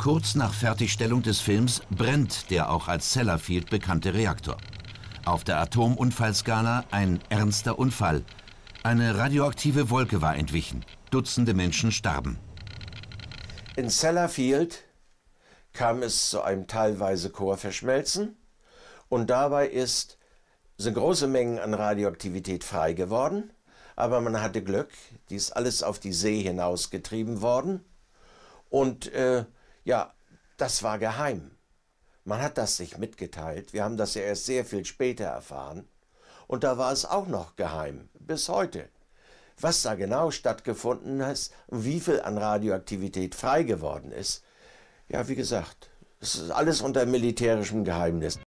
Kurz nach Fertigstellung des Films brennt der auch als Sellafield bekannte Reaktor. Auf der Atomunfallskala ein ernster Unfall. Eine radioaktive Wolke war entwichen. Dutzende Menschen starben. In Sellafield kam es zu einem teilweise Chorverschmelzen und dabei ist, sind große Mengen an Radioaktivität frei geworden, aber man hatte Glück, die ist alles auf die See hinausgetrieben worden und äh, ja, das war geheim. Man hat das nicht mitgeteilt. Wir haben das ja erst sehr viel später erfahren. Und da war es auch noch geheim, bis heute. Was da genau stattgefunden hat und wie viel an Radioaktivität frei geworden ist, ja, wie gesagt, es ist alles unter militärischem Geheimnis.